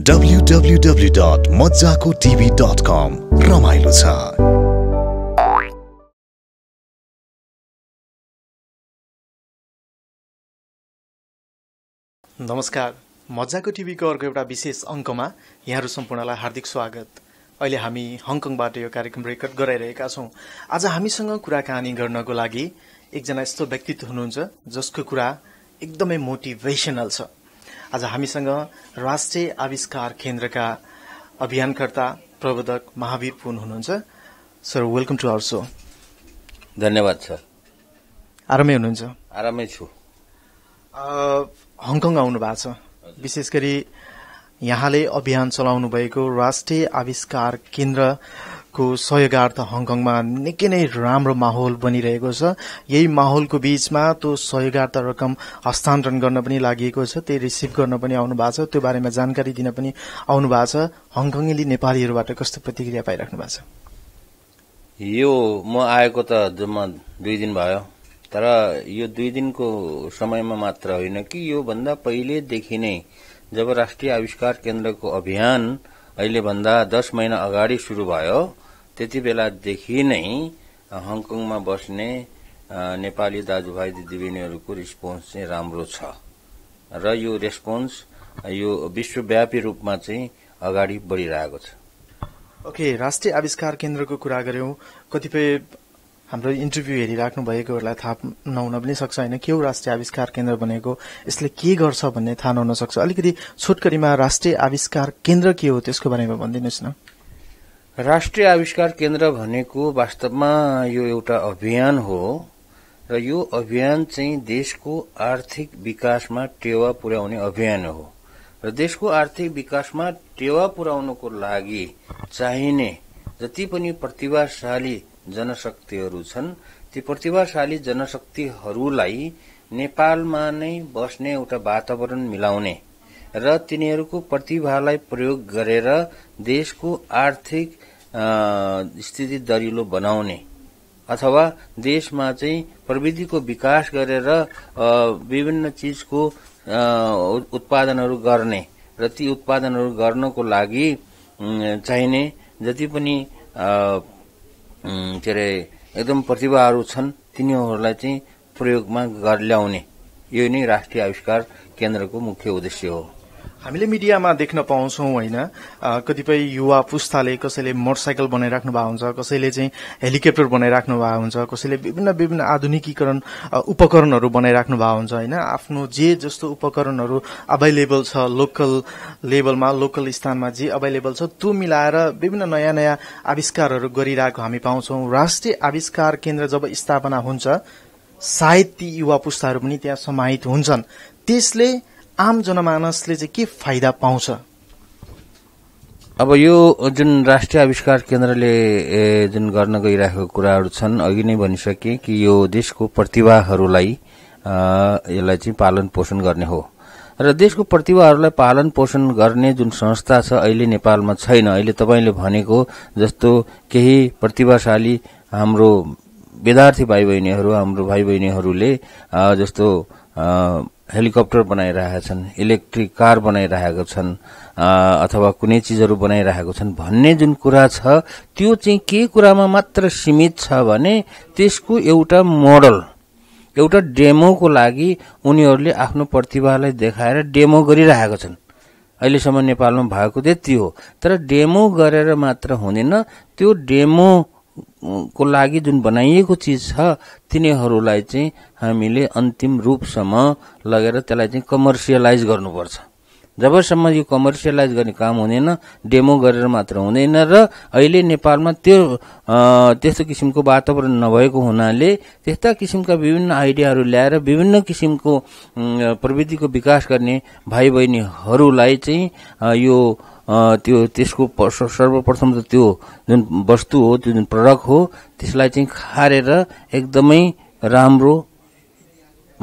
www.mazzakotv.com रमाइलो छ नमस्कार मजाको टिभीको अर्को एउटा विशेष अङ्कमा यहाँहरू सम्पूर्णलाई हार्दिक स्वागत अहिले हामी हङकङबाट यो कार्यक्रम रेकर्ड गराइरहेका छौँ आज हामीसँग कुराकानी गर्नको लागि एकजना यस्तो व्यक्तित्व हुनुहुन्छ जसको कुरा एकदमै मोटिभेसनल छ आज हामीसँग राष्ट्रिय आविष्कार केन्द्रका अभियानकर्ता प्रबोधक महावीर पुन हुनुहुन्छ sir welcome to our show धन्यवाद सर आरामै हुनुहुन्छ आरामै छु हङकङ आउनु भएको छ विशेष गरी यहाँले अभियान चलाउनु भएको राष्ट्रिय आविष्कार केन्द्र को सहयोगार्थ हङकङमा निकै नै राम्रो माहौल बनिरहेको छ यही माहौलको बीचमा त्यो सहयोगार्थ रकम हस्तान्तरण गर्न पनि लागि छ त्यही रिसिभ गर्न पनि आउनु भएको छ त्यो बारेमा जानकारी दिन पनि आउनु भएको छ हङकङले नेपालीहरूबाट कस्तो प्रतिक्रिया पाइराख्नु भएको छ यो म आएको त जम्मा दुई दिन भयो तर यो दुई दिनको समयमा मात्र होइन कि योभन्दा पहिलेदेखि नै जब राष्ट्रिय आविष्कार केन्द्रको अभियान अहिलेभन्दा दस महिना अगाडि सुरु भयो त्यति बेलादेखि नै हङकङमा बस्ने नेपाली दाजुभाइ दिदीबहिनीहरूको रेस्पोन्स चाहिँ राम्रो छ र यो रेस्पोन्स यो विश्वव्यापी रूपमा चाहिँ अगाडि बढ़िरहेको छ ओके राष्ट्रिय आविष्कार केन्द्रको कुरा गर्यौं कतिपय हाम्रो इन्टरभ्यू हेरिराख्नु भएकोहरूलाई थाहा नहुन पनि सक्छ होइन के हो राष्ट्रिय आविष्कार केन्द्र भनेको यसले के गर्छ भन्ने थाहा नहुन सक्छ अलिकति छोटकरीमा राष्ट्रिय आविष्कार केन्द्र के हो त्यसको बारेमा भनिदिनुहोस् न राष्ट्रिय आविष्कार केन्द्र भनेको वास्तवमा यो एउटा अभियान हो र यो अभियान चाहिँ देशको आर्थिक विकासमा टेवा पुर्याउने अभियान हो र देशको आर्थिक विकासमा टेवा पुर्याउनको लागि चाहिने जति पनि प्रतिभाशाली जनशक्तिहरू छन् ती प्रतिभाशाली जनशक्तिहरूलाई नेपालमा नै बस्ने एउटा वातावरण मिलाउने र तिनीहरूको प्रतिभालाई प्रयोग गरेर देशको आर्थिक स्थिति दरिलो बनाउने अथवा देशमा चाहिँ प्रविधिको विकास गरेर विभिन्न चिजको उत्पादनहरू गर्ने र ती उत्पादनहरू गर्नको लागि चाहिने जति पनि के अरे एकदम प्रतिभाहरू छन् तिनीहरूलाई चाहिँ प्रयोगमा ल्याउने यो नै राष्ट्रिय आविष्कार केन्द्रको मुख्य उद्देश्य हो हामीले मिडियामा देख्न पाउँछौँ होइन कतिपय युवा पुस्ताले कसैले मोटरसाइकल बनाइराख्नु भएको हुन्छ कसैले चाहिँ हेलिकप्टर बनाइराख्नु भएको हुन्छ कसैले विभिन्न विभिन्न आधुनिकीकरण उपकरणहरू बनाइराख्नु भएको हुन्छ होइन आफ्नो जे जस्तो उपकरणहरू अभाइलेबल छ लोकल लेभलमा लोकल स्थानमा जे अभाइलेबल छ त्यो मिलाएर विभिन्न नयाँ नयाँ आविष्कारहरू गरिरहेको हामी पाउँछौँ राष्ट्रिय आविष्कार केन्द्र जब स्थापना हुन्छ सायद ती युवा पुस्ताहरू पनि त्यहाँ समाहित हुन्छन् त्यसले आम जनमानसले चाहिँ के फाइदा पाउँछ अब यो जुन राष्ट्रिय आविष्कार केन्द्रले जुन गर्न गइरहेको कुराहरू छन् अघि नै भनिसके कि यो देशको प्रतिभाहरूलाई यसलाई चाहिँ पालन पोषण गर्ने हो र देशको प्रतिभाहरूलाई पालन पोषण गर्ने जुन संस्था छ अहिले नेपालमा छैन अहिले तपाईँले भनेको जस्तो केही प्रतिभाशाली हाम्रो विद्यार्थी भाइ बहिनीहरू हाम्रो भाइ बहिनीहरूले जस्तो हेलिकप्टर बनाइरहेका छन् इलेक्ट्रिक कार बनाइरहेका छन् अथवा कुनै चिजहरू बनाइरहेका छन् भन्ने जुन कुरा छ त्यो चाहिँ के कुरामा मात्र सीमित छ भने त्यसको एउटा मोडल एउटा डेमोको लागि उनीहरूले आफ्नो प्रतिभालाई देखाएर डेमो गरिरहेका छन् अहिलेसम्म नेपालमा भएको त्यति हो तर डेमो गरेर मात्र हुँदैन त्यो डेमो को लागि जुन बनाइएको चिज छ तिनीहरूलाई चाहिँ हामीले अन्तिम रूपसम्म लगेर त्यसलाई चाहिँ कमर्सियलाइज गर्नुपर्छ जबसम्म यो कमर्सियलाइज गर्ने काम हुँदैन डेमो गरेर मात्र हुँदैन र अहिले नेपालमा त्यो त्यस्तो किसिमको वातावरण नभएको हुनाले त्यस्ता किसिमका विभिन्न आइडियाहरू ल्याएर विभिन्न किसिमको प्रविधिको विकास गर्ने भाइ बहिनीहरूलाई चाहिँ यो त्यो त्यसको सर्वप्रथम त त्यो जुन वस्तु हो त्यो जुन प्रडक्ट हो त्यसलाई चाहिँ खारेर एकदमै राम्रो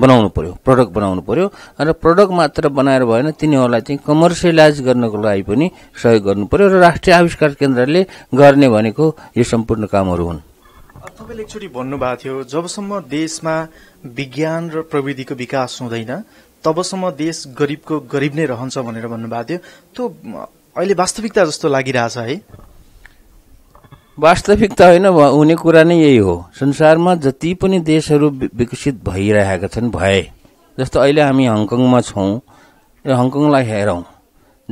बनाउनु पर्यो प्रडक्ट बनाउनु पर्यो र प्रडक्ट मात्र बनाएर भएन तिनीहरूलाई चाहिँ कमर्सियलाइज गर्नको लागि पनि सहयोग गर्नु पर्यो र राष्ट्रिय आविष्कार केन्द्रले गर्ने भनेको यो सम्पूर्ण कामहरू हुन् तपाईँले एकचोटि भन्नुभएको थियो जबसम्म देशमा विज्ञान र प्रविधिको विकास हुँदैन तबसम्म देश गरिबको गरिब नै रहन्छ भनेर भन्नुभएको थियो त्यो अहिले वास्तविकता जस्तो लागिरहेछ है वास्तविकता होइन हुने कुरा नै यही हो संसारमा जति पनि देशहरू विकसित भइरहेका छन् भए जस्तो अहिले हामी हङकङमा छौँ र हङकङलाई हेरौँ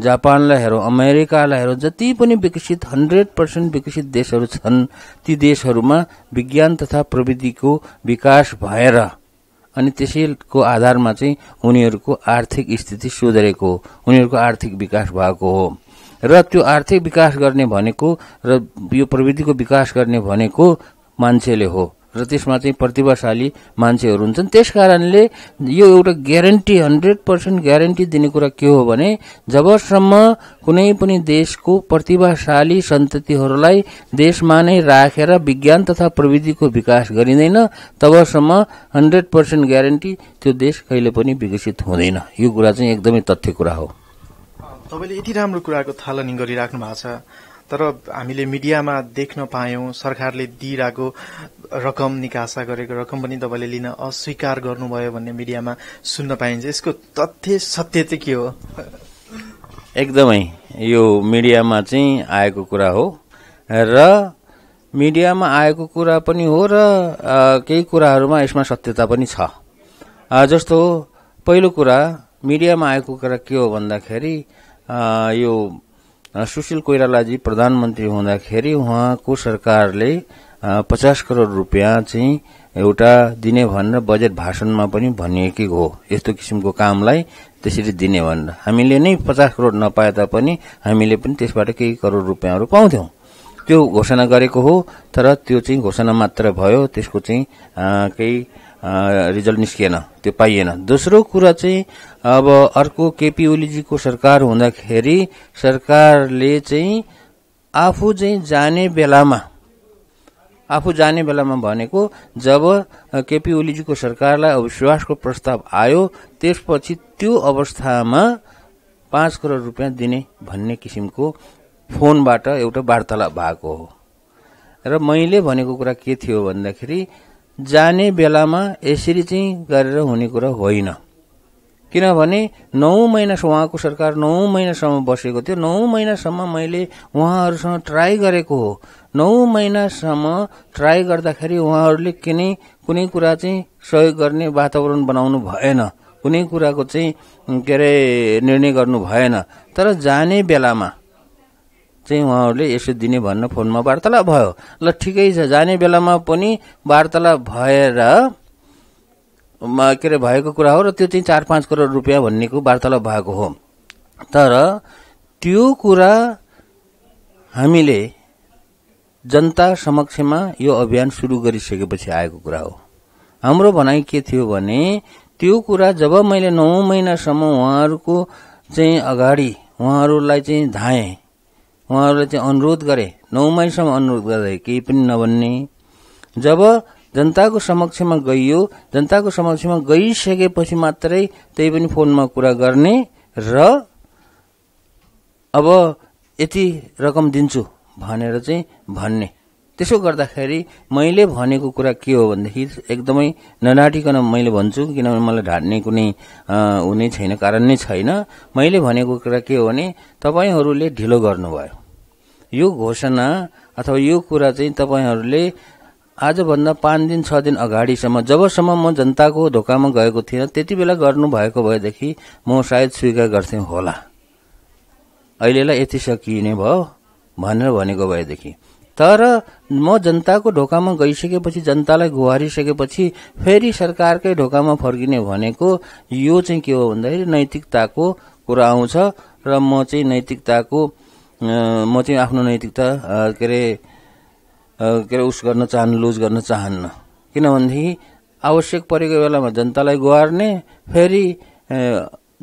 जापानलाई हेरौँ अमेरिकालाई हेरौँ जति पनि विकसित हन्ड्रेड पर्सेन्ट विकसित देशहरू छन् ती देशहरूमा विज्ञान तथा प्रविधिको विकास भएर अनि त्यसैको आधारमा चाहिँ उनीहरूको आर्थिक स्थिति सुधरेको उनीहरूको आर्थिक विकास भएको हो र त्यो आर्थिक विकास गर्ने भनेको र यो प्रविधिको विकास गर्ने भनेको मान्छेले हो र त्यसमा चाहिँ प्रतिभाशाली मान्छेहरू हुन्छन् त्यस कारणले यो एउटा ग्यारेन्टी हन्ड्रेड पर्सेन्ट ग्यारेन्टी दिने कुरा के हो भने जबसम्म कुनै पनि देशको प्रतिभाशाली सन्ततिहरूलाई देशमा नै राखेर विज्ञान तथा प्रविधिको विकास गरिँदैन तबसम्म हन्ड्रेड पर्सेन्ट ग्यारेन्टी त्यो देश कहिले पनि विकसित हुँदैन यो कुरा चाहिँ एकदमै तथ्य कुरा हो तपाईँले यति राम्रो कुराको थालनी गरिराख्नु भएको छ तर हामीले मिडियामा देख्न पायौँ सरकारले दिइरहेको रकम निकासा गरेको रकम पनि तपाईँले लिन अस्वीकार गर्नुभयो भन्ने मिडियामा सुन्न पाइन्छ यसको तथ्य सत्य चाहिँ के हो एकदमै यो मिडियामा चाहिँ आएको कुरा हो र मिडियामा आएको कुरा पनि हो र केही कुराहरूमा यसमा सत्यता पनि छ जस्तो पहिलो कुरा मिडियामा आएको कुरा के हो भन्दाखेरि यो सुशील कोइरालाजी प्रधानमन्त्री हुँदाखेरि उहाँको सरकारले पचास करोड रुपियाँ चाहिँ एउटा दिने भनेर बजेट भाषणमा पनि भनिएकै हो यस्तो किसिमको कामलाई त्यसरी दिने भनेर हामीले नै पचास करोड नपाए तापनि हामीले पनि त्यसबाट केही करोड रुपियाँहरू पाउँथ्यौँ त्यो घोषणा गरेको हो तर त्यो चाहिँ घोषणा मात्र भयो त्यसको चाहिँ केही रिजल्ट निस्किएन त्यो पाइएन दोस्रो कुरा चाहिँ अब अर्को केपी ओलीजीको सरकार हुँदाखेरि सरकारले चाहिँ आफू चाहिँ जाने बेलामा आफू जाने बेलामा भनेको जब केपी ओलीजीको सरकारलाई अविश्वासको प्रस्ताव आयो त्यसपछि त्यो अवस्थामा पाँच करोड रुपियाँ दिने भन्ने किसिमको फोनबाट एउटा वार्तालाप भएको हो र मैले भनेको कुरा के थियो भन्दाखेरि जाने बेलामा यसरी चाहिँ गरेर हुने कुरा होइन किनभने नौ महिना उहाँको सरकार नौ महिनासम्म बसेको थियो नौ महिनासम्म मैले उहाँहरूसँग ट्राई गरेको हो नौ महिनासम्म ट्राई गर्दाखेरि उहाँहरूले कुनै कुनै कुरा चाहिँ सहयोग गर्ने वातावरण बनाउनु भएन कुनै कुराको चाहिँ के अरे निर्णय गर्नु भएन तर जाने बेलामा चाहिँ उहाँहरूले यसो दिने भन्न फोनमा वार्तालाप भयो ल ठिकै छ जाने बेलामा पनि वार्तालाप भएर के अरे भएको कुरा हो र त्यो चाहिँ चार पाँच करोड रुपियाँ भन्नेको वार्तालाप भएको हो तर त्यो कुरा हामीले जनता समक्षमा यो अभियान सुरु गरिसकेपछि आएको कुरा हो हाम्रो भनाइ के थियो भने त्यो कुरा जब मैले नौ महिनासम्म उहाँहरूको चाहिँ अगाडि उहाँहरूलाई चाहिँ धाएँ उहाँहरूलाई चाहिँ अनुरोध गरेँ नौ महिनासम्म अनुरोध गर्दै केही पनि नभन्ने जब जनताको समक्षमा गइयो जनताको समक्षमा गइसकेपछि मात्रै त्यही पनि फोनमा कुरा गर्ने र अब यति रकम दिन्छु भनेर चाहिँ भन्ने त्यसो गर्दाखेरि मैले भनेको कुरा के हो भनेदेखि एकदमै ननाटिकन मैले भन्छु किनभने मलाई ढाड्ने कुनै हुने छैन कारण नै छैन मैले भनेको कुरा के हो भने तपाईँहरूले ढिलो गर्नुभयो यो घोषणा अथवा यो कुरा चाहिँ तपाईँहरूले आजभन्दा पाँच दिन छ दिन अगाडिसम्म जबसम्म म जनताको धोकामा गएको थिइनँ त्यति बेला गर्नुभएको भएदेखि म सायद स्वीकार गर्थेँ होला अहिलेलाई यति सकिने भयो भनेर भनेको भएदेखि तर म जनताको ढोकामा गइसकेपछि जनतालाई गुहारिसकेपछि फेरि सरकारकै ढोकामा फर्किने भनेको यो चाहिँ के हो भन्दाखेरि नैतिकताको कुरा आउँछ र म चाहिँ नैतिकताको म चाहिँ आफ्नो नैतिकता के अरे के अरे उस गर्न चाहन्न लुज गर्न चाहन्न किनभनेदेखि आवश्यक परेको बेलामा जनतालाई गुहार्ने फेरि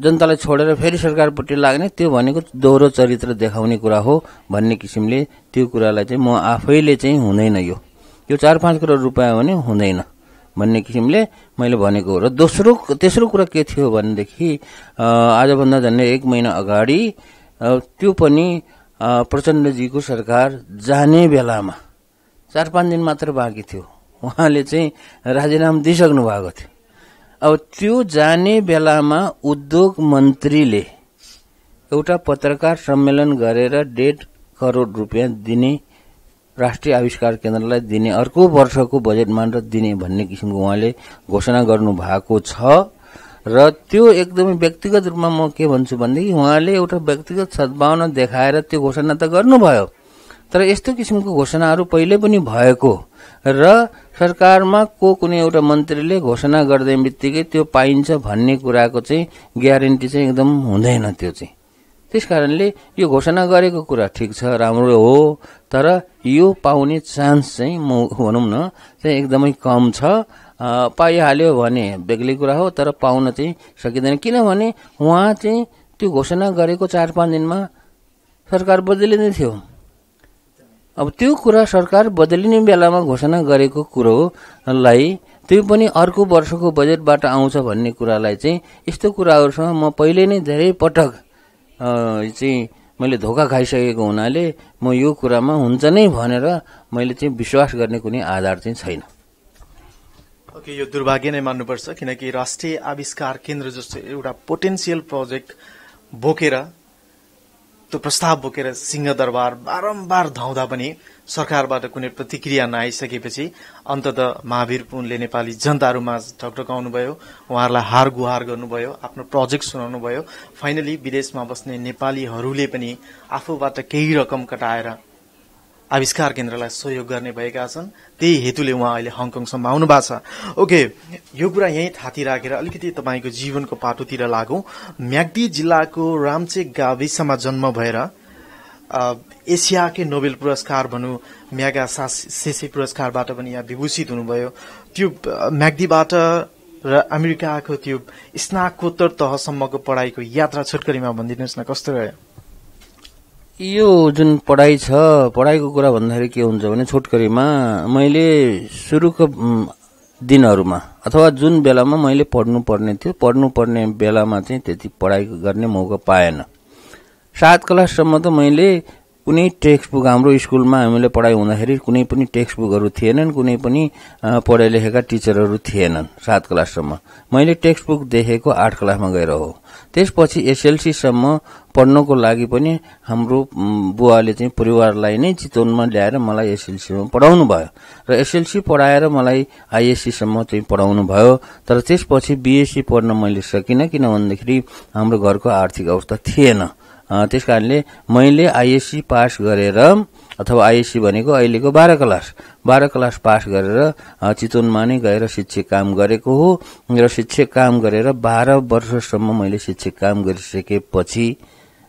जनतालाई छोडेर फेरि सरकारपट्टि लाग्ने त्यो भनेको दोहोरो चरित्र देखाउने कुरा हो भन्ने किसिमले त्यो कुरालाई चाहिँ म आफैले चाहिँ हुँदैन यो यो चार पाँच करोड रुपियाँ भने हुँदैन भन्ने किसिमले मैले भनेको हो र दोस्रो तेस्रो कुरा के थियो भनेदेखि आजभन्दा झन्डै एक महिना अगाडि त्यो पनि प्रचण्डजीको सरकार जाने बेलामा चार पाँच दिन मात्र बाँकी थियो उहाँले चाहिँ राजीनामा दिइसक्नु भएको थियो अब त्यो जाने बेलामा उद्योग मन्त्रीले एउटा पत्रकार सम्मेलन गरेर डेढ करोड रुपियाँ दिने राष्ट्रिय आविष्कार केन्द्रलाई दिने अर्को वर्षको बजेट मान्ड दिने भन्ने किसिमको उहाँले घोषणा गर्नु भएको छ र त्यो एकदमै व्यक्तिगत रूपमा म के भन्छु भनेदेखि उहाँले एउटा व्यक्तिगत सद्भावना देखाएर त्यो घोषणा त गर्नुभयो तर यस्तो किसिमको घोषणाहरू पहिले पनि भएको र सरकारमा को कुनै एउटा मन्त्रीले घोषणा गरिदिने बित्तिकै त्यो पाइन्छ भन्ने कुराको चाहिँ ग्यारेन्टी चाहिँ एकदम हुँदैन त्यो चाहिँ त्यस कारणले यो घोषणा गरेको कुरा ठिक छ राम्रो हो तर यो पाउने चान्स चाहिँ म भनौँ न चाहिँ एकदमै कम छ पाइहाल्यो भने बेग्लै कुरा हो तर पाउन चाहिँ सकिँदैन किनभने उहाँ चाहिँ त्यो घोषणा गरेको चार पाँच दिनमा सरकार बदलिँदै थियो अब त्यो कुरा सरकार बदलिने बेलामा घोषणा गरेको कुरोलाई त्यो पनि अर्को वर्षको बजेटबाट आउँछ भन्ने कुरालाई चाहिँ यस्तो कुराहरूसँग म पहिले नै धेरै पटक चाहिँ मैले धोका खाइसकेको हुनाले म यो कुरामा हुन्छ नै भनेर मैले चाहिँ विश्वास गर्ने कुनै आधार चाहिँ छैन ओके यो दुर्भाग्य नै मान्नुपर्छ किनकि राष्ट्रिय आविष्कार केन्द्र जस्तो एउटा पोटेन्सियल प्रोजेक्ट बोकेर त्यो प्रस्ताव बोकेर सिंहदरबार बारम्बार धाउँदा पनि सरकारबाट कुनै प्रतिक्रिया नआइसकेपछि अन्तत महावीर पुनले नेपाली जनताहरूमा ढकढकाउनुभयो उहाँहरूलाई हार गुहार गर्नुभयो आफ्नो प्रोजेक्ट सुनाउनु भयो फाइनली विदेशमा बस्ने नेपालीहरूले पनि आफूबाट केही रकम कटाएर आविष्कार केन्द्रलाई सहयोग गर्ने भएका छन् त्यही हेतुले उहाँ अहिले हङकङसम्म आउनु भएको छ ओके यो कुरा यहीँ थाती राखेर अलिकति तपाईँको जीवनको पाटोतिर लागौँ म्याग्दी जिल्लाको रामचेक गाविसमा जन्म भएर एसियाकै नोबेल पुरस्कार भनौँ म्यागा सासे पुरस्कारबाट पनि यहाँ विभूषित हुनुभयो त्यो म्याग्दीबाट र अमेरिकाको त्यो स्नाकोत्तर तहसम्मको पढाइको यात्रा छोटकरीमा भनिदिनुहोस् न कस्तो रह्यो यो जुन पढाइ छ पढाइको कुरा भन्दाखेरि के हुन्छ भने छोटकरीमा मैले सुरुको दिनहरूमा अथवा जुन बेलामा मैले पढ्नु पर्ने थियो पढ्नु पर्ने बेलामा चाहिँ त्यति पढाइ गर्ने मौका पाएन सात क्लाससम्म त मैले कुनै टेक्स्ट बुक हाम्रो स्कुलमा हामीले पढाइ हुँदाखेरि कुनै पनि टेक्स्ट बुकहरू थिएनन् कुनै पनि पढाइ लेखेका टिचरहरू थिएनन् सात क्लाससम्म मैले टेक्स्ट बुक देखेको आठ क्लासमा गएर हो त्यसपछि एसएलसीसम्म पढ्नको लागि पनि हाम्रो बुवाले चाहिँ परिवारलाई नै चितवनमा ल्याएर मलाई एसएलसीमा पढाउनु भयो र एसएलसी पढाएर मलाई आइएससीसम्म चाहिँ पढाउनु भयो तर त्यसपछि बिएससी पढ्न मैले सकिनँ किनभनेदेखि हाम्रो घरको आर्थिक अवस्था थिएन त्यस कारणले मैले आइएससी पास गरेर अथवा आइएससी भनेको अहिलेको बाह्र क्लास बाह्र क्लास पास गरेर चितवनमा नै गएर शिक्षक काम गरेको हो र शिक्षक काम गरेर बाह्र वर्षसम्म मैले शिक्षक काम गरिसकेपछि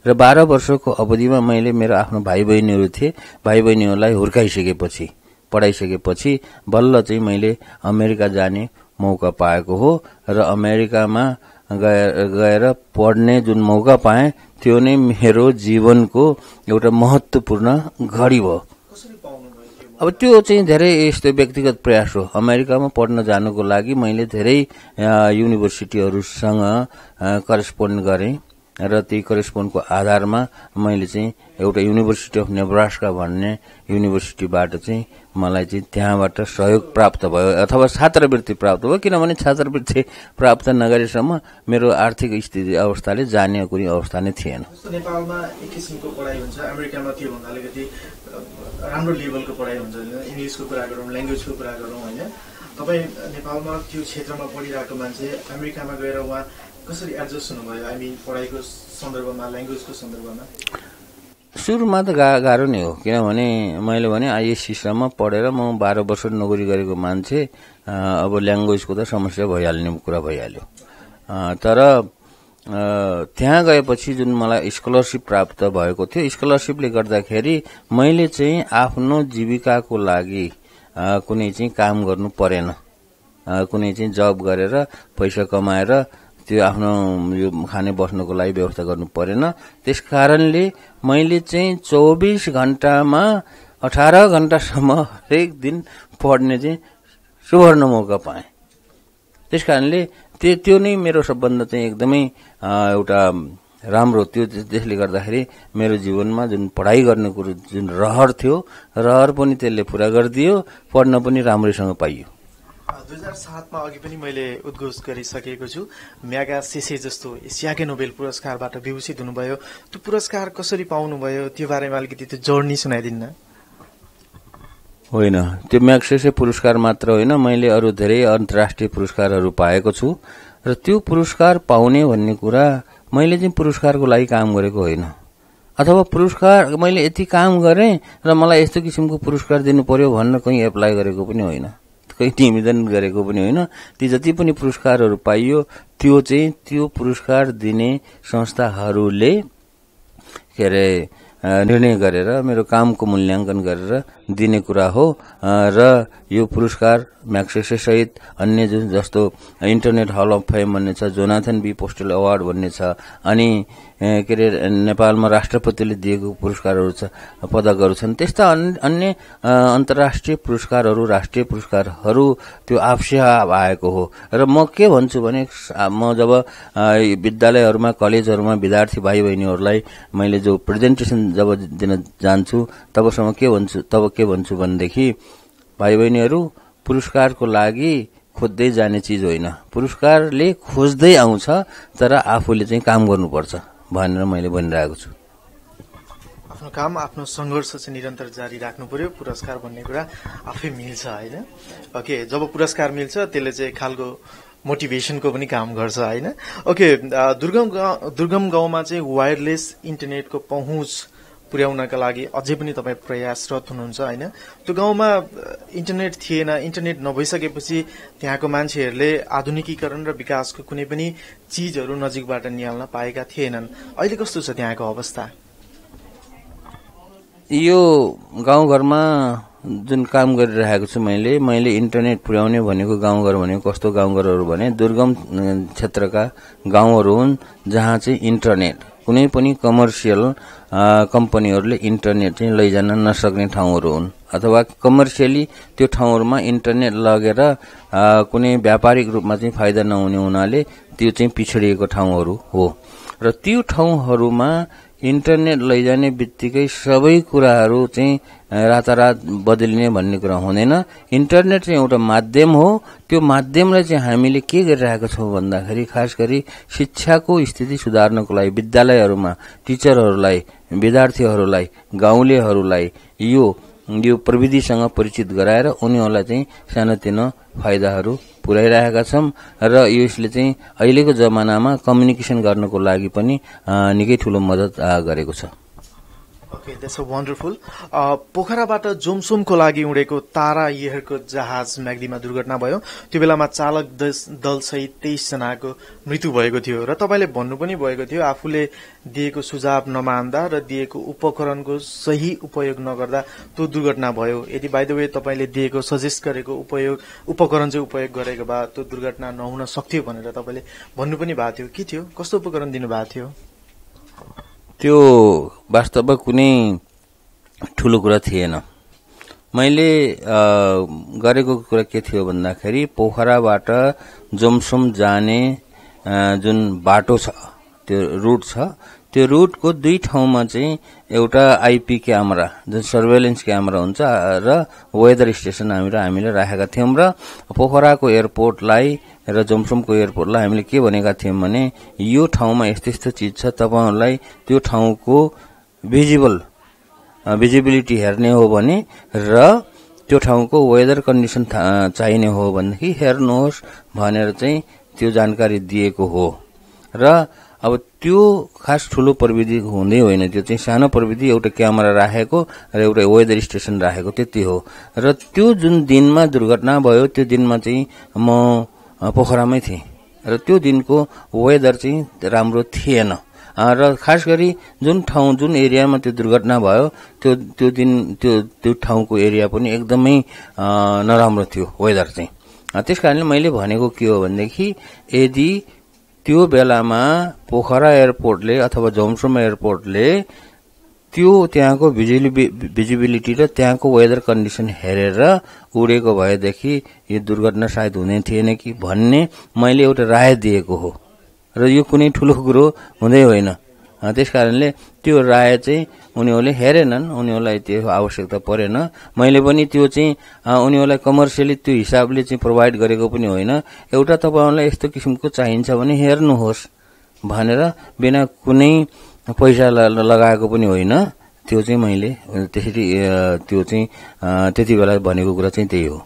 र बाह्र वर्षको अवधिमा मैले मेरो आफ्नो भाइ बहिनीहरू थिएँ भाइ बहिनीहरूलाई हुर्काइसकेपछि पढाइसकेपछि बल्ल चाहिँ मैले अमेरिका जाने मौका पाएको हो र अमेरिकामा गएर गएर पढ्ने जुन मौका पाएँ त्यो नै मेरो जीवनको एउटा महत्त्वपूर्ण घडी भयो अब त्यो चाहिँ धेरै यस्तो व्यक्तिगत प्रयास हो अमेरिकामा पढ्न जानुको लागि मैले धेरै युनिभर्सिटीहरूसँग करेस्पोन्ड गरेँ र त्यही करेस्पोन्डको आधारमा मैले चाहिँ एउटा युनिभर्सिटी अफ नेब्रास्का भन्ने युनिभर्सिटीबाट चाहिँ मलाई चाहिँ त्यहाँबाट सहयोग प्राप्त भयो अथवा छात्रवृत्ति प्राप्त भयो किनभने छात्रवृत्ति प्राप्त नगरेसम्म मेरो आर्थिक स्थिति अवस्थाले जाने कुनै अवस्था नै थिएन नेपालमा एक किसिमको पढाइ हुन्छ अमेरिकामा अलिकति राम्रो लेभलको पढाइ हुन्छ इङ्ग्लिसको कुरा गरौँ ल्याङ्ग्वेजको कुरा गरौँ होइन तपाईँ नेपालमा त्यो क्षेत्रमा पढिरहेको मान्छे अमेरिकामा गएर उहाँ सुरुमा त गा गाह्रो नै हो किनभने मैले भने आइएस सिस्टममा पढेर म बाह्र वर्ष नोकरी गरेको मान्छे अब ल्याङ्ग्वेजको त समस्या भइहाल्ने कुरा भइहाल्यो तर त्यहाँ गएपछि जुन मलाई स्कलरसिप प्राप्त भएको थियो स्कलरसिपले गर्दाखेरि मैले चाहिँ आफ्नो जीविकाको लागि कुनै चाहिँ काम गर्नु परेन कुनै चाहिँ जब गरेर पैसा कमाएर त्यो आफ्नो यो खाने बस्नुको लागि व्यवस्था गर्नु परेन त्यस कारणले मैले चाहिँ चौबिस घन्टामा अठार घन्टासम्म हरेक दिन पढ्ने चाहिँ सुवर्ण मौका पाएँ त्यस कारणले त्यो त्यो नै मेरो सबभन्दा चाहिँ एकदमै एउटा राम्रो त्यो त्यसले गर्दाखेरि मेरो जीवनमा जुन पढाइ गर्ने कुरो जुन रहर थियो रहर पनि त्यसले पुरा गरिदियो पढ्न पनि राम्रैसँग पाइयो दुई हजार सातमा अघि पनि मैले उद्घोष गरिसकेको छु म्यागा सेसे जस्तो एसियाकै नोबेल पुरस्कारबाट विभूषित हुनुभयो त्यो पुरस्कार कसरी पाउनुभयो त्यो बारेमा अलिकति त्यो जर्नी सुनाइदिन्न होइन त्यो सेसे पुरस्कार मात्र होइन मैले अरू धेरै अन्तर्राष्ट्रिय पुरस्कारहरू पाएको छु र त्यो पुरस्कार पाउने भन्ने कुरा मैले चाहिँ पुरस्कारको लागि काम गरेको होइन अथवा पुरस्कार मैले यति काम गरेँ र मलाई यस्तो किसिमको पुरस्कार दिनु पर्यो भनेर कहीँ एप्लाई गरेको पनि होइन कहीँ निवेदन गरेको पनि होइन ती जति पनि पुरस्कारहरू पाइयो त्यो चाहिँ त्यो पुरस्कार दिने संस्थाहरूले के अरे निर्णय गरेर मेरो कामको मूल्याङ्कन गरेर दिने कुरा हो र यो पुरस्कार सहित अन्य जुन जस्तो इन्टरनेट हल अफ फेम भन्ने छ जोनाथन बी पोस्टल अवार्ड भन्ने छ अनि के अरे नेपालमा राष्ट्रपतिले दिएको पुरस्कारहरू छ पदकहरू छन् त्यस्ता अन्य अन्तर्राष्ट्रिय पुरस्कारहरू राष्ट्रिय पुरस्कारहरू त्यो आपसे आएको हो र म के भन्छु भने म जब विद्यालयहरूमा कलेजहरूमा विद्यार्थी भाइ बहिनीहरूलाई मैले जो प्रेजेन्टेसन जब दिन जान्छु तबसम्म के भन्छु तब के भन्छु भनेदेखि भाइ बहिनीहरू पुरस्कारको लागि खोज्दै जाने चिज होइन पुरस्कारले खोज्दै आउँछ तर आफूले चाहिँ काम गर्नुपर्छ भनेर मैले भनिरहेको छु आफ्नो काम आफ्नो सङ्घर्ष चाहिँ निरन्तर जारी राख्नु पर्यो पुरस्कार भन्ने कुरा आफै मिल्छ होइन ओके जब पुरस्कार मिल्छ त्यसले चाहिँ खालको मोटिभेसनको पनि काम गर्छ होइन ओके दुर्गम दुर्गम गाउँमा चाहिँ वायरलेस इन्टरनेटको पहुँच पुर्याउनका लागि अझै पनि तपाईँ प्रयासरत हुनुहुन्छ होइन त्यो गाउँमा इन्टरनेट थिएन इन्टरनेट नभइसकेपछि त्यहाँको मान्छेहरूले आधुनिकीकरण र विकासको कुनै पनि चिजहरू नजिकबाट निहाल्न पाएका थिएनन् अहिले कस्तो छ त्यहाँको अवस्था यो गाउँघरमा जुन काम गरिरहेको छु मैले मैले इन्टरनेट पुर्याउने भनेको गाउँघर भनेको कस्तो गाउँघरहरू भने दुर्गम क्षेत्रका गाउँहरू हुन् जहाँ चाहिँ इन्टरनेट कुनै पनि कमर्सियल कम्पनीहरूले इन्टरनेट चाहिँ लैजान नसक्ने ठाउँहरू हुन् अथवा कमर्सियली त्यो ठाउँहरूमा इन्टरनेट लगेर कुनै व्यापारिक रूपमा चाहिँ फाइदा नहुने हुनाले त्यो चाहिँ पिछडिएको ठाउँहरू हो र त्यो ठाउँहरूमा इन्टरनेट लैजाने बित्तिकै सबै कुराहरू चाहिँ रातारात बदलिने भन्ने कुरा हुँदैन इन्टरनेट चाहिँ एउटा माध्यम हो त्यो माध्यमलाई चाहिँ हामीले के गरिरहेका छौँ भन्दाखेरि खास गरी शिक्षाको स्थिति सुधार्नको लागि विद्यालयहरूमा टिचरहरूलाई विद्यार्थीहरूलाई गाउँलेहरूलाई यो यो प्रविधिसँग परिचित गराएर उनीहरूलाई चाहिँ सानोतिनो फाइदाहरू पुर्याइरहेका छौँ र यसले चाहिँ अहिलेको जमानामा कम्युनिकेसन गर्नको लागि पनि निकै ठुलो मद्दत गरेको छ ओके वन्डरफुल uh, पोखराबाट जोमसोमको लागि उडेको तारा यहरको जहाज म्याग्दीमा दुर्घटना भयो त्यो बेलामा चालक दलसहित तेइसजनाको मृत्यु भएको थियो र तपाईँले भन्नु पनि भएको थियो आफूले दिएको सुझाव नमान्दा र दिएको उपकरणको सही उपयोग नगर्दा त्यो दुर्घटना भयो यदि बाइ द वे तपाईँले दिएको सजेस्ट गरेको उपयोग उपकरण चाहिँ उपयोग गरेको भए त्यो दुर्घटना नहुन सक्थ्यो भनेर तपाईँले भन्नु पनि भएको थियो के थियो कस्तो उपकरण दिनुभएको थियो त्यो वास्तवमा कुनै ठुलो कुरा थिएन मैले गरेको कुरा के थियो भन्दाखेरि पोखराबाट जोमसोम जाने जुन बाटो छ त्यो रुट छ त्यो रुटको दुई ठाउँमा चाहिँ एउटा आइपी क्यामेरा जुन सर्भेलेन्स क्यामेरा हुन्छ र वेदर स्टेसन हामीले हामीले राखेका थियौँ र पोखराको एयरपोर्टलाई र जोमसोमको एयरपोर्टलाई हामीले के भनेका थियौँ भने यो ठाउँमा यस्तो यस्तो चिज छ तपाईँहरूलाई त्यो ठाउँको भिजिबल भिजिबिलिटी हेर्ने हो भने र त्यो ठाउँको वेदर कन्डिसन चाहिने हो भनेदेखि हेर्नुहोस् भनेर चाहिँ त्यो जानकारी दिएको हो र अब त्यो खास ठुलो प्रविधि हुँदै होइन त्यो चाहिँ सानो प्रविधि एउटा क्यामेरा राखेको र एउटा वेदर स्टेसन राखेको त्यति हो र त्यो जुन दिनमा दुर्घटना भयो त्यो दिनमा चाहिँ म पोखरामै थिएँ र त्यो दिनको वेदर चाहिँ राम्रो थिएन र खास गरी जुन ठाउँ जुन एरियामा त्यो दुर्घटना भयो त्यो त्यो दिन त्यो त्यो ठाउँको एरिया पनि एकदमै नराम्रो थियो वेदर चाहिँ त्यस कारणले मैले भनेको के हो भनेदेखि यदि त्यो बेलामा पोखरा एयरपोर्टले अथवा झोमसोम एयरपोर्टले त्यो त्यहाँको भिजिलि भिजिबिलिटी र त्यहाँको वेदर कन्डिसन हेरेर उडेको भएदेखि यो दुर्घटना सायद हुने थिएन कि भन्ने मैले एउटा राय दिएको हो र यो कुनै ठुलो कुरो हुँदै होइन त्यस कारणले त्यो राय चाहिँ उनीहरूले हेरेनन् उनीहरूलाई त्यो आवश्यकता परेन मैले पनि त्यो चाहिँ उनीहरूलाई कमर्सियली त्यो हिसाबले चाहिँ प्रोभाइड गरेको पनि होइन एउटा तपाईँहरूलाई यस्तो किसिमको चाहिन्छ भने हेर्नुहोस् भनेर बिना कुनै पैसा लगाएको पनि होइन त्यो चाहिँ मैले त्यसरी त्यो चाहिँ त्यति बेला भनेको कुरा चाहिँ त्यही हो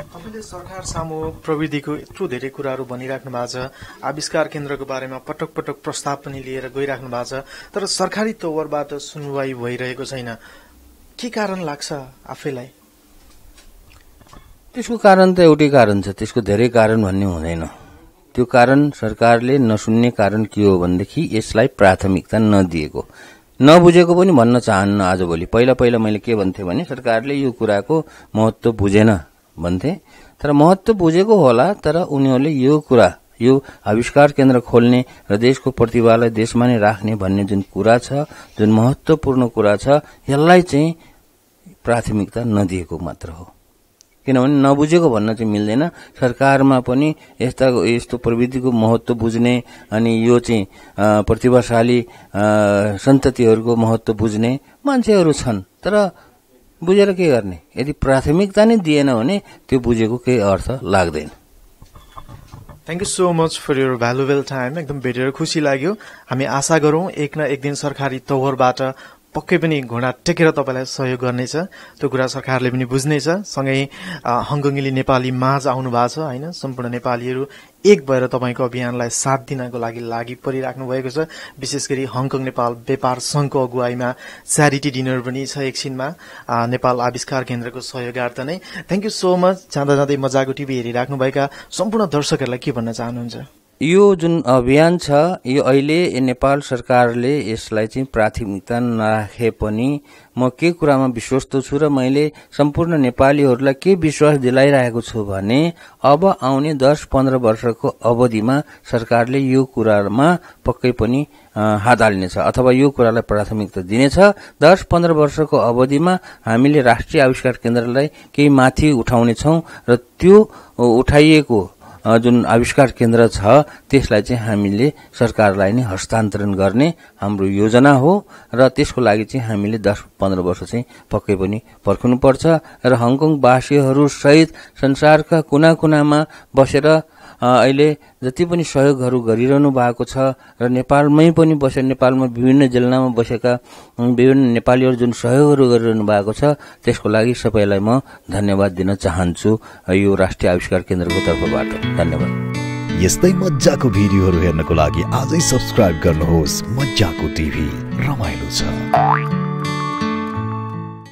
तपाईँले सरकार सामु प्रविधिको यत्रो धेरै कुराहरू भनिराख्नु भएको छ आविष्कार केन्द्रको बारेमा पटक पटक प्रस्ताव पनि लिएर गइराख्नु भएको छ तर सरकारी तवरबाट सुनवाई भइरहेको छैन के कारण लाग्छ आफैलाई त्यसको कारण त एउटै कारण छ त्यसको धेरै कारण भन्ने हुँदैन त्यो कारण सरकारले नसुन्ने कारण के हो भनेदेखि यसलाई प्राथमिकता नदिएको नबुझेको पनि भन्न चाहन्न आजभोलि पहिला पहिला मैले के भन्थेँ भने सरकारले यो कुराको महत्त्व बुझेन भन्थे तर महत्व बुझेको होला तर उनीहरूले यो कुरा यो आविष्कार केन्द्र खोल्ने र देशको प्रतिभालाई देशमा नै राख्ने भन्ने जुन कुरा छ जुन महत्वपूर्ण कुरा छ यसलाई चाहिँ प्राथमिकता नदिएको मात्र हो किनभने नबुझेको भन्न चाहिँ मिल्दैन सरकारमा पनि यस्ता यस्तो प्रविधिको महत्व बुझ्ने अनि यो चाहिँ प्रतिभाशाली सन्ततिहरूको महत्त्व बुझ्ने मान्छेहरू छन् तर बुझेर के गर्ने यदि प्राथमिकता नै दिएन भने त्यो बुझेको केही अर्थ लाग्दैन thank you so much for your valuable time एकदम भेटेर खुसी लाग्यो हामी आशा गरौँ एक न एक दिन सरकारी तौरबाट पक्कै पनि घोडा टेकेर तपाईँलाई सहयोग गर्नेछ त्यो कुरा सरकारले पनि बुझ्नेछ सँगै हङकङ्गेली नेपाली माझ आउनु भएको छ होइन सम्पूर्ण नेपालीहरू एक भएर तपाईँको अभियानलाई साथ दिनको लागि लागि परिराख्नु भएको छ विशेष गरी हङकङ नेपाल व्यापार संघको अगुवाईमा च्यारिटी डिनर पनि छ एकछिनमा नेपाल आविष्कार केन्द्रको सहयोगार्थ नै थ्याङ्क यू सो मच जाँदा जाँदै मजाको टिभी हेरिराख्नुभएका सम्पूर्ण दर्शकहरूलाई के भन्न चाहनुहुन्छ यो जुन अभियान छ यो अहिले नेपाल सरकारले यसलाई चाहिँ प्राथमिकता नराखे पनि म के कुरामा विश्वस्त छु र मैले सम्पूर्ण नेपालीहरूलाई के विश्वास दिलाइरहेको छु भने अब आउने दस पन्ध्र वर्षको अवधिमा सरकारले यो कुरामा पक्कै पनि हात हाल्नेछ अथवा यो कुरालाई प्राथमिकता दिनेछ दस पन्ध्र वर्षको अवधिमा हामीले राष्ट्रिय आविष्कार केन्द्रलाई केही माथि उठाउनेछौँ र त्यो उठाइएको जुन आविष्कार केन्द्र छ त्यसलाई चाहिँ हामीले सरकारलाई नै हस्तान्तरण गर्ने हाम्रो योजना हो र त्यसको लागि चाहिँ हामीले दस पन्ध्र वर्ष चाहिँ पक्कै पनि पर्खिनुपर्छ र हङकङ सहित संसारका कुना कुनामा बसेर अहिले जति पनि सहयोगहरू गरिरहनु भएको छ र नेपालमै पनि बसेर नेपालमा विभिन्न जिल्लामा बसेका विभिन्न नेपालीहरू जुन सहयोगहरू गरिरहनु भएको छ त्यसको लागि सबैलाई म धन्यवाद दिन चाहन्छु यो राष्ट्रिय आविष्कार केन्द्रको तर्फबाट धन्यवाद यस्तै मजाको भिडियोहरू हेर्नको लागि आजै सब्सक्राइब गर्नुहोस् मजाको टिभी रमाइलो छ